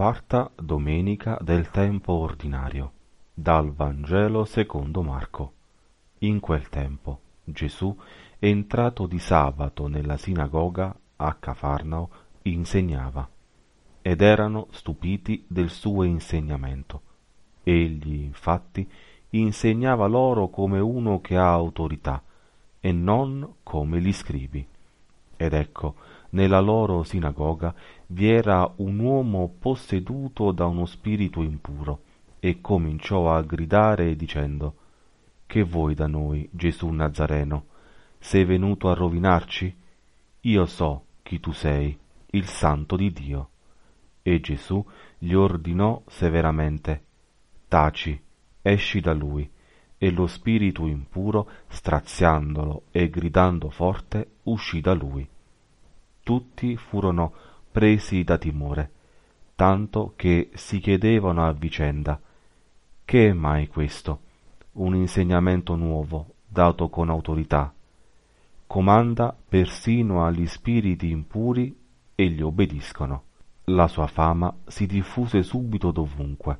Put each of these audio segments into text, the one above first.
quarta domenica del tempo ordinario, dal Vangelo secondo Marco. In quel tempo Gesù, entrato di sabato nella sinagoga a Cafarnao, insegnava, ed erano stupiti del suo insegnamento. Egli, infatti, insegnava loro come uno che ha autorità, e non come gli scrivi. Ed ecco, nella loro sinagoga vi era un uomo posseduto da uno spirito impuro, e cominciò a gridare dicendo Che vuoi da noi, Gesù Nazareno? Sei venuto a rovinarci? Io so chi tu sei, il santo di Dio. E Gesù gli ordinò severamente Taci, esci da lui. E lo spirito impuro, straziandolo e gridando forte, uscì da lui tutti furono presi da timore, tanto che si chiedevano a vicenda che è mai questo? Un insegnamento nuovo, dato con autorità. Comanda persino agli spiriti impuri e gli obbediscono. La sua fama si diffuse subito dovunque,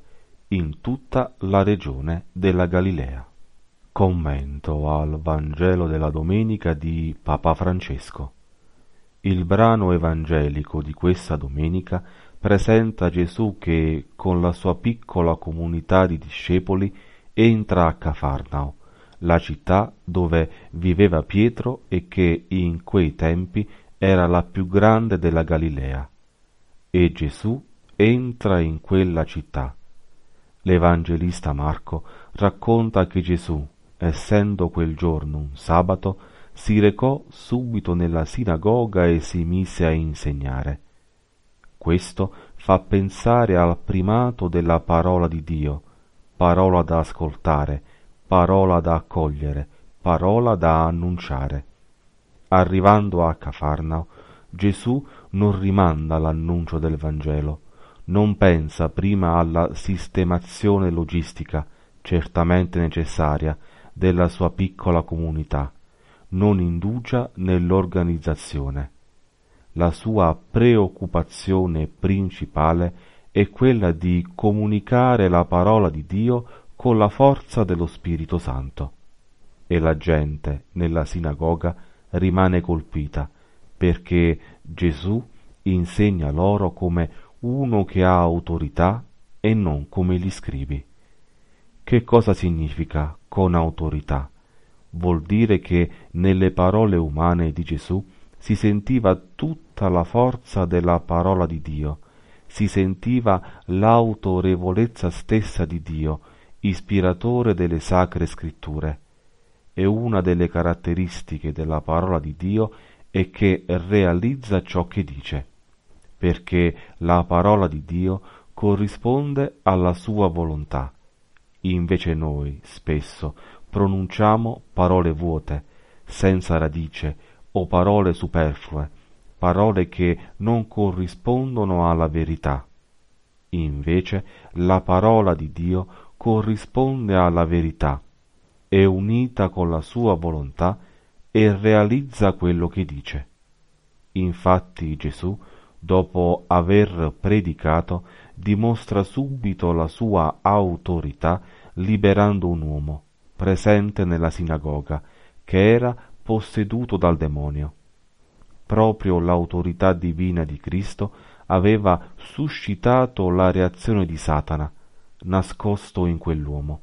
in tutta la regione della Galilea. Commento al Vangelo della domenica di Papa Francesco. Il brano evangelico di questa domenica presenta Gesù che, con la sua piccola comunità di discepoli, entra a Cafarnao, la città dove viveva Pietro e che in quei tempi era la più grande della Galilea. E Gesù entra in quella città. L'Evangelista Marco racconta che Gesù, essendo quel giorno un sabato, si recò subito nella sinagoga e si mise a insegnare. Questo fa pensare al primato della parola di Dio, parola da ascoltare, parola da accogliere, parola da annunciare. Arrivando a Cafarnao, Gesù non rimanda l'annuncio del Vangelo, non pensa prima alla sistemazione logistica, certamente necessaria, della sua piccola comunità, non indugia nell'organizzazione. La sua preoccupazione principale è quella di comunicare la parola di Dio con la forza dello Spirito Santo. E la gente nella sinagoga rimane colpita, perché Gesù insegna loro come uno che ha autorità e non come gli scrivi. Che cosa significa con autorità? vuol dire che nelle parole umane di Gesù si sentiva tutta la forza della parola di Dio, si sentiva l'autorevolezza stessa di Dio, ispiratore delle sacre scritture. E una delle caratteristiche della parola di Dio è che realizza ciò che dice, perché la parola di Dio corrisponde alla sua volontà. Invece noi, spesso, pronunciamo parole vuote, senza radice, o parole superflue, parole che non corrispondono alla verità. Invece la parola di Dio corrisponde alla verità, è unita con la sua volontà e realizza quello che dice. Infatti Gesù, dopo aver predicato, dimostra subito la sua autorità liberando un uomo presente nella sinagoga, che era posseduto dal demonio. Proprio l'autorità divina di Cristo aveva suscitato la reazione di Satana, nascosto in quell'uomo.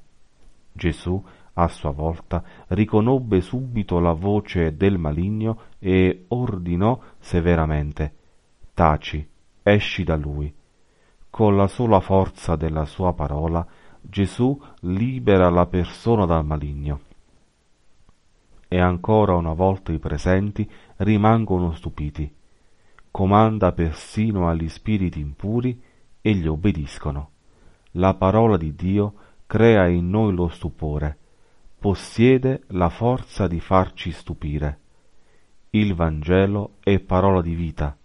Gesù, a sua volta, riconobbe subito la voce del maligno e ordinò severamente Taci, esci da lui. Con la sola forza della sua parola, Gesù libera la persona dal maligno. E ancora una volta i presenti rimangono stupiti. Comanda persino agli spiriti impuri e gli obbediscono. La parola di Dio crea in noi lo stupore, possiede la forza di farci stupire. Il Vangelo è parola di vita,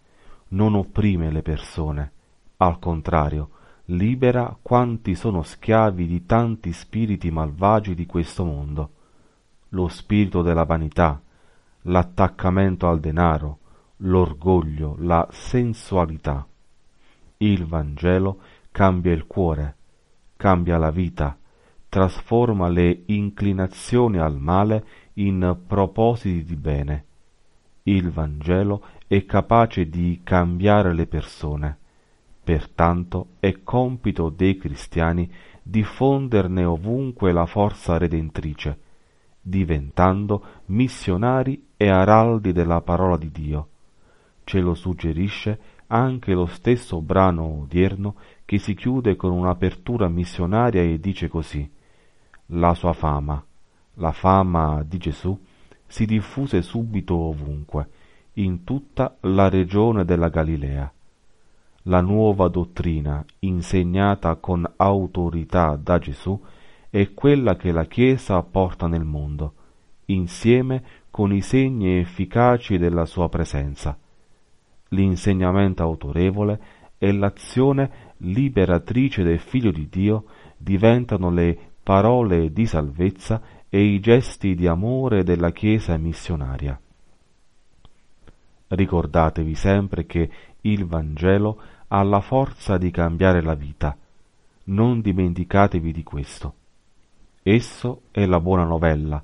non opprime le persone, al contrario, libera quanti sono schiavi di tanti spiriti malvagi di questo mondo, lo spirito della vanità, l'attaccamento al denaro, l'orgoglio, la sensualità. Il Vangelo cambia il cuore, cambia la vita, trasforma le inclinazioni al male in propositi di bene. Il Vangelo è capace di cambiare le persone Pertanto è compito dei cristiani diffonderne ovunque la forza redentrice, diventando missionari e araldi della parola di Dio. Ce lo suggerisce anche lo stesso brano odierno che si chiude con un'apertura missionaria e dice così La sua fama, la fama di Gesù, si diffuse subito ovunque, in tutta la regione della Galilea la nuova dottrina, insegnata con autorità da Gesù, è quella che la Chiesa porta nel mondo, insieme con i segni efficaci della sua presenza. L'insegnamento autorevole e l'azione liberatrice del Figlio di Dio diventano le parole di salvezza e i gesti di amore della Chiesa missionaria. Ricordatevi sempre che il Vangelo ha la forza di cambiare la vita. Non dimenticatevi di questo. Esso è la buona novella,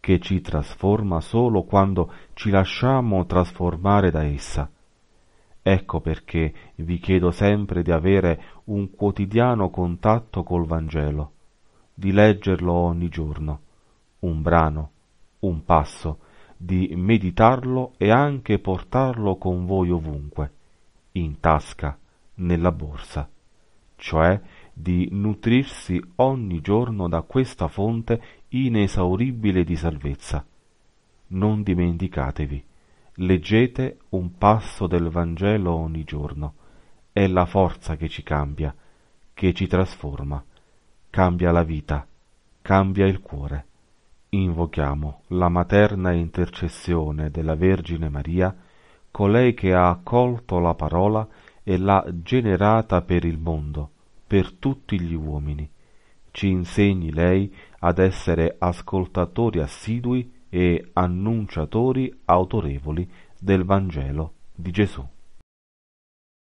che ci trasforma solo quando ci lasciamo trasformare da essa. Ecco perché vi chiedo sempre di avere un quotidiano contatto col Vangelo, di leggerlo ogni giorno, un brano, un passo, di meditarlo e anche portarlo con voi ovunque, in tasca, nella borsa, cioè di nutrirsi ogni giorno da questa fonte inesauribile di salvezza. Non dimenticatevi, leggete un passo del Vangelo ogni giorno, è la forza che ci cambia, che ci trasforma, cambia la vita, cambia il cuore. Invochiamo la materna intercessione della Vergine Maria, colei che ha accolto la parola e l'ha generata per il mondo, per tutti gli uomini. Ci insegni lei ad essere ascoltatori assidui e annunciatori autorevoli del Vangelo di Gesù.